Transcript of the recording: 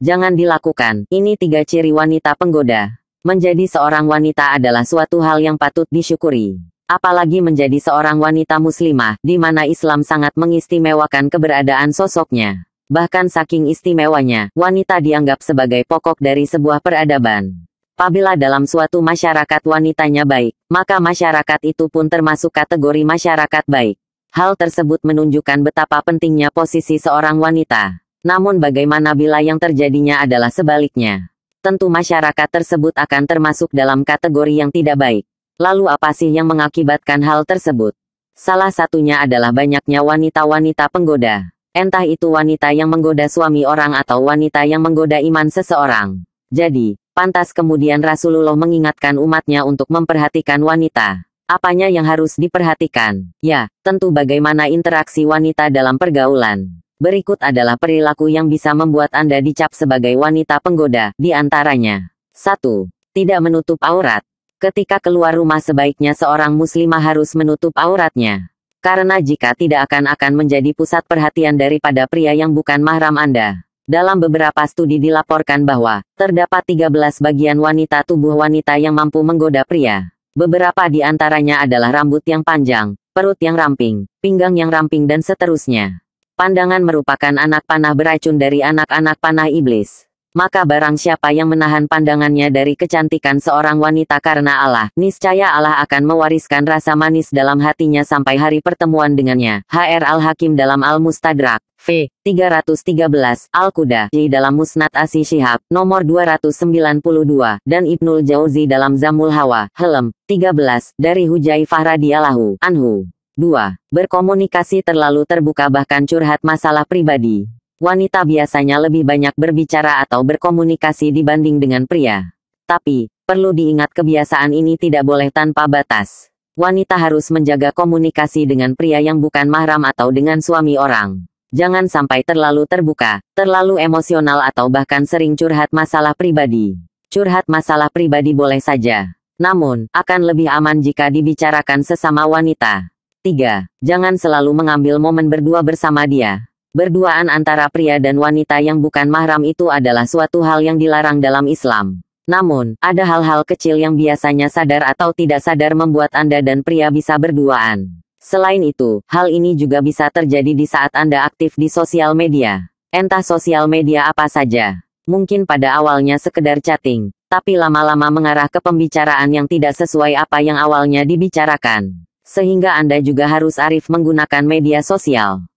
Jangan dilakukan. Ini tiga ciri wanita penggoda. Menjadi seorang wanita adalah suatu hal yang patut disyukuri. Apalagi menjadi seorang wanita muslimah, di mana Islam sangat mengistimewakan keberadaan sosoknya. Bahkan saking istimewanya, wanita dianggap sebagai pokok dari sebuah peradaban. Apabila dalam suatu masyarakat wanitanya baik, maka masyarakat itu pun termasuk kategori masyarakat baik. Hal tersebut menunjukkan betapa pentingnya posisi seorang wanita. Namun bagaimana bila yang terjadinya adalah sebaliknya? Tentu masyarakat tersebut akan termasuk dalam kategori yang tidak baik. Lalu apa sih yang mengakibatkan hal tersebut? Salah satunya adalah banyaknya wanita-wanita penggoda. Entah itu wanita yang menggoda suami orang atau wanita yang menggoda iman seseorang. Jadi, pantas kemudian Rasulullah mengingatkan umatnya untuk memperhatikan wanita. Apanya yang harus diperhatikan? Ya, tentu bagaimana interaksi wanita dalam pergaulan. Berikut adalah perilaku yang bisa membuat Anda dicap sebagai wanita penggoda, di antaranya. 1. Tidak menutup aurat. Ketika keluar rumah sebaiknya seorang muslimah harus menutup auratnya. Karena jika tidak akan akan menjadi pusat perhatian daripada pria yang bukan mahram Anda. Dalam beberapa studi dilaporkan bahwa terdapat 13 bagian wanita tubuh wanita yang mampu menggoda pria. Beberapa di antaranya adalah rambut yang panjang, perut yang ramping, pinggang yang ramping dan seterusnya. Pandangan merupakan anak panah beracun dari anak-anak panah iblis. Maka barang siapa yang menahan pandangannya dari kecantikan seorang wanita karena Allah, niscaya Allah akan mewariskan rasa manis dalam hatinya sampai hari pertemuan dengannya. HR Al-Hakim dalam Al-Mustadrak, V. 313, Al-Quda, J dalam Musnad Asi Syihab, nomor 292, dan Ibnul Jauzi dalam Zamul Hawa, Helm, 13, dari Hujaifah radhiyallahu anhu. 2. Berkomunikasi terlalu terbuka bahkan curhat masalah pribadi. Wanita biasanya lebih banyak berbicara atau berkomunikasi dibanding dengan pria. Tapi, perlu diingat kebiasaan ini tidak boleh tanpa batas. Wanita harus menjaga komunikasi dengan pria yang bukan mahram atau dengan suami orang. Jangan sampai terlalu terbuka, terlalu emosional atau bahkan sering curhat masalah pribadi. Curhat masalah pribadi boleh saja. Namun, akan lebih aman jika dibicarakan sesama wanita. 3. Jangan selalu mengambil momen berdua bersama dia. Berduaan antara pria dan wanita yang bukan mahram itu adalah suatu hal yang dilarang dalam Islam. Namun, ada hal-hal kecil yang biasanya sadar atau tidak sadar membuat Anda dan pria bisa berduaan. Selain itu, hal ini juga bisa terjadi di saat Anda aktif di sosial media. Entah sosial media apa saja. Mungkin pada awalnya sekedar chatting, tapi lama-lama mengarah ke pembicaraan yang tidak sesuai apa yang awalnya dibicarakan sehingga Anda juga harus arif menggunakan media sosial.